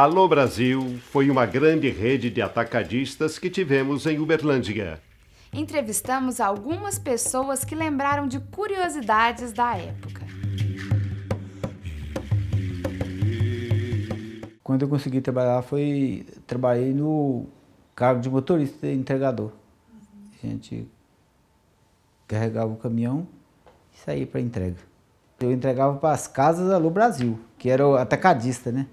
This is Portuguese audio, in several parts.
Alô Brasil foi uma grande rede de atacadistas que tivemos em Uberlândia. Entrevistamos algumas pessoas que lembraram de curiosidades da época. Quando eu consegui trabalhar foi trabalhei no cargo de motorista e entregador. A gente carregava o caminhão e saía para entrega. Eu entregava para as casas Alô Brasil, que era o atacadista, né?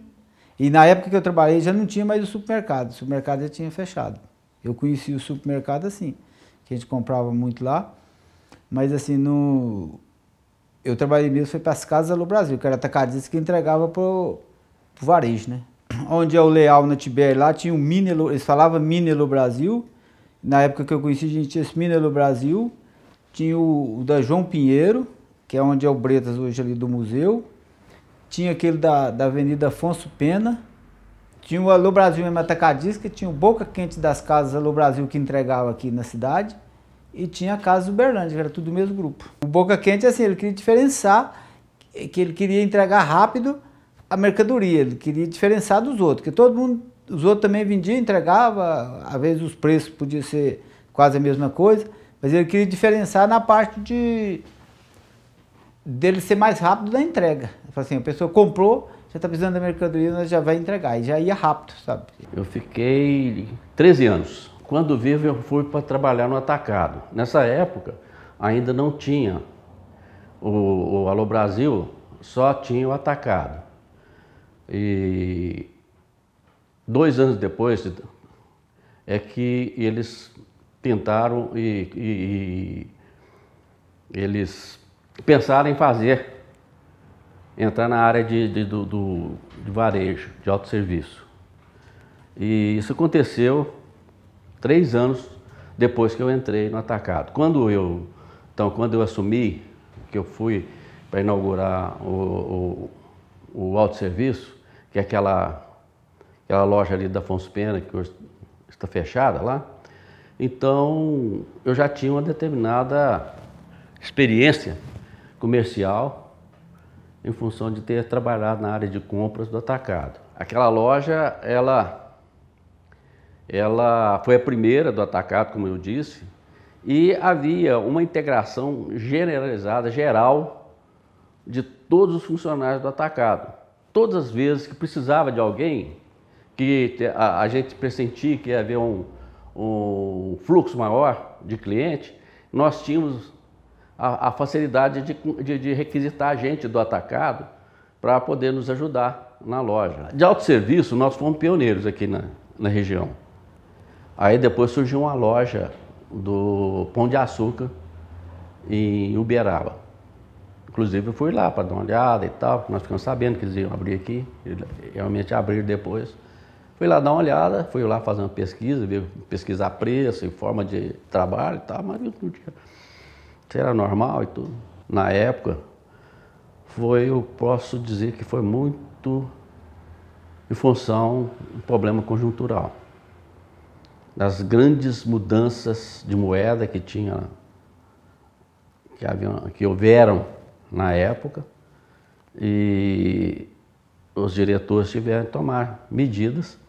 E na época que eu trabalhei já não tinha mais o supermercado, o supermercado já tinha fechado. Eu conheci o supermercado assim, que a gente comprava muito lá, mas assim, no... eu trabalhei mesmo, foi para as casas do Brasil, que era atacadista que entregava para o varejo, né? Onde é o Leal na Tibéria, lá tinha o Minelo, eles falavam Minelo Brasil, na época que eu conheci a gente tinha esse Minelo Brasil, tinha o, o da João Pinheiro, que é onde é o Bretas hoje ali do museu, tinha aquele da, da Avenida Afonso Pena, tinha o Alô Brasil mesmo atacadista, tinha o Boca Quente das Casas Alô Brasil que entregava aqui na cidade, e tinha a Casa Uberlândia, que era tudo do mesmo grupo. O Boca Quente, assim, ele queria diferenciar, que ele queria entregar rápido a mercadoria, ele queria diferenciar dos outros, que todo mundo, os outros também vendiam, entregava, às vezes os preços podiam ser quase a mesma coisa, mas ele queria diferenciar na parte de dele ser mais rápido da entrega. Assim, a pessoa comprou, já está precisando da mercadoria, nós já vai entregar. E já ia rápido, sabe? Eu fiquei 13 anos. Quando vivo, eu fui para trabalhar no atacado. Nessa época, ainda não tinha o, o Alô Brasil, só tinha o atacado. E dois anos depois é que eles tentaram e, e, e eles pensaram em fazer, entrar na área de, de do, do, de varejo, de autosserviço. E isso aconteceu três anos depois que eu entrei no atacado. Quando eu, então, quando eu assumi, que eu fui para inaugurar o, o, o autosserviço, que é aquela, aquela loja ali da Afonso Pena, que hoje está fechada lá, então eu já tinha uma determinada experiência comercial em função de ter trabalhado na área de compras do atacado. Aquela loja, ela, ela foi a primeira do atacado, como eu disse, e havia uma integração generalizada, geral, de todos os funcionários do atacado. Todas as vezes que precisava de alguém, que a, a gente pressentia que ia haver um, um fluxo maior de cliente, nós tínhamos a, a facilidade de, de, de requisitar a gente do atacado para poder nos ajudar na loja. De autosserviço, nós fomos pioneiros aqui na, na região. Aí depois surgiu uma loja do Pão de Açúcar em Uberaba. Inclusive eu fui lá para dar uma olhada e tal, nós ficamos sabendo que eles iam abrir aqui, realmente abriram depois. Fui lá dar uma olhada, fui lá fazer uma pesquisa, pesquisar preço e forma de trabalho e tal, mas não tinha se era normal e tudo. Na época, foi, eu posso dizer que foi muito em função do problema conjuntural, das grandes mudanças de moeda que tinha, que, haviam, que houveram na época, e os diretores tiveram que tomar medidas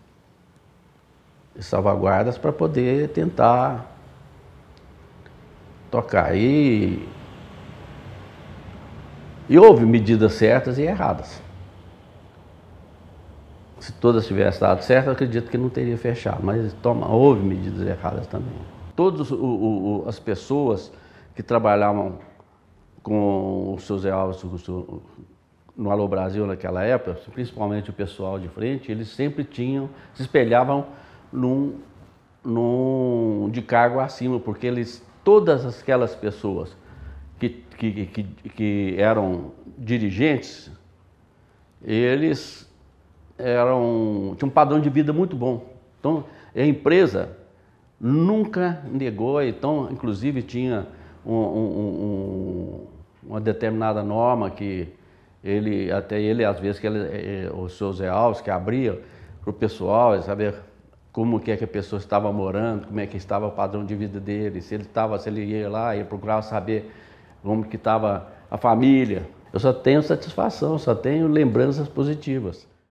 e salvaguardas para poder tentar tocar. E, e houve medidas certas e erradas. Se todas tivessem dado certo, acredito que não teria fechado, mas toma, houve medidas erradas também. Todas as pessoas que trabalhavam com o seu Zé Alves no Alô Brasil naquela época, principalmente o pessoal de frente, eles sempre tinham, se espelhavam num, num de cargo acima, porque eles todas aquelas pessoas que, que, que, que eram dirigentes, eles eram, tinham um padrão de vida muito bom. Então, a empresa nunca negou, então, inclusive, tinha um, um, uma determinada norma que ele, até ele, às vezes, que ele, eh, eh, o seu Zé Alves, que abria para o pessoal, saber como que, é que a pessoa estava morando, como é que estava o padrão de vida dele, se ele estava, se ele ia lá, e procurava saber como que estava a família. Eu só tenho satisfação, só tenho lembranças positivas.